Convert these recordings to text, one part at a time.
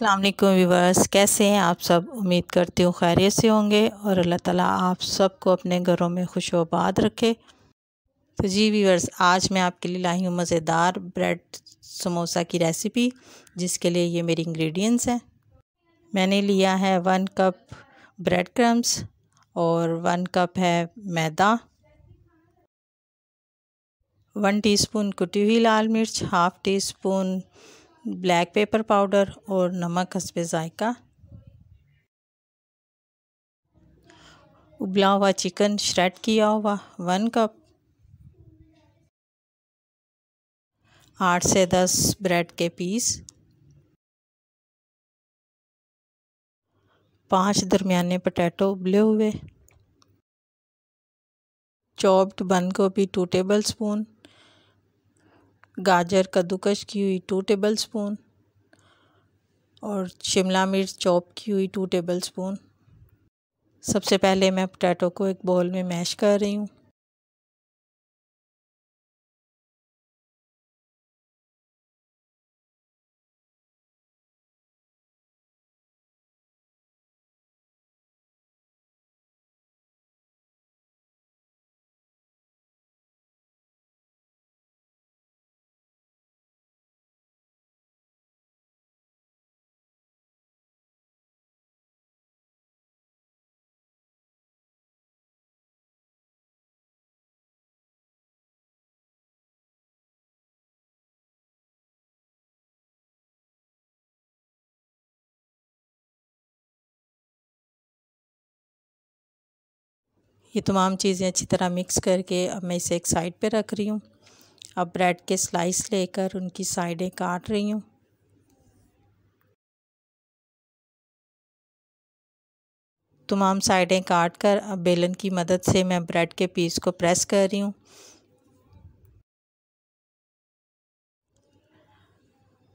अल्लाम वीवर्स कैसे हैं आप सब उम्मीद करती हूँ खैरियत से होंगे और अल्लाह ताला आप सबको अपने घरों में खुश वबाद रखे तो जी वीवर्स आज मैं आपके लिए लाई हूँ मज़ेदार ब्रेड समोसा की रेसिपी जिसके लिए ये मेरी इंग्रेडिएंट्स हैं मैंने लिया है वन कप ब्रेड क्रम्स और वन कप है मैदा वन टी कुटी हुई लाल मिर्च half teaspoon black pepper powder और नमक हसब ज़ायका उबला हुआ चिकन श्रेड किया हुआ वन कप आठ से दस ब्रेड के पीस पांच दरमियाने पटैटो उबले हुए चॉप्ड बंद गोभी टू टेबल स्पून गाजर कद्दूकश की हुई टू टेबल स्पून और शिमला मिर्च चॉप की हुई टू टेबल स्पून सबसे पहले मैं पोटैटो को एक बॉल में मैश कर रही हूँ ये तमाम चीज़ें अच्छी तरह मिक्स करके अब मैं इसे एक साइड पे रख रही हूँ अब ब्रेड के स्लाइस लेकर उनकी साइडें काट रही हूँ तमाम साइडें काट कर अब बेलन की मदद से मैं ब्रेड के पीस को प्रेस कर रही हूँ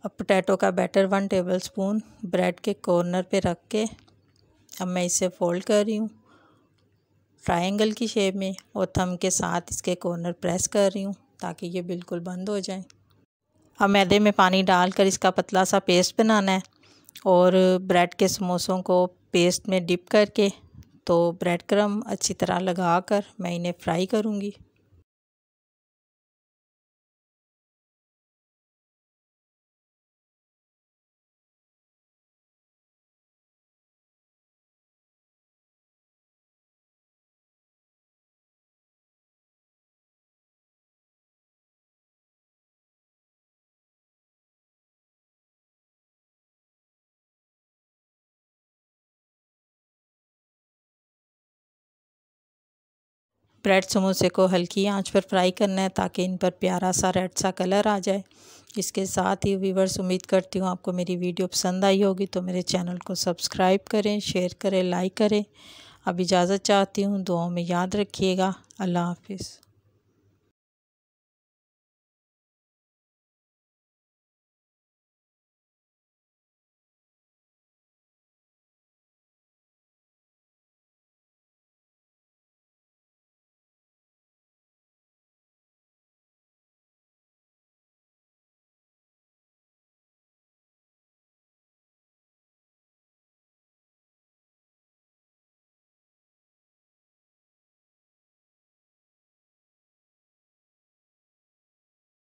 अब पोटैटो का बैटर वन टेबलस्पून ब्रेड के कॉर्नर पे रख के अब मैं इसे फ़ोल्ड कर रही हूँ ट्रायंगल की शेप में और थम के साथ इसके कॉर्नर प्रेस कर रही हूँ ताकि ये बिल्कुल बंद हो जाए अब मैदे में पानी डालकर इसका पतला सा पेस्ट बनाना है और ब्रेड के समोसों को पेस्ट में डिप करके तो ब्रेड क्रम अच्छी तरह लगा कर मैं इन्हें फ्राई करूँगी ब्रेड समोसे को हल्की आंच पर फ्राई करना है ताकि इन पर प्यारा सा रेड सा कलर आ जाए इसके साथ ही व्यूवर्स उम्मीद करती हूँ आपको मेरी वीडियो पसंद आई होगी तो मेरे चैनल को सब्सक्राइब करें शेयर करें लाइक करें अब इजाज़त चाहती हूँ दुआओं में याद रखिएगा अल्लाह हाफिज़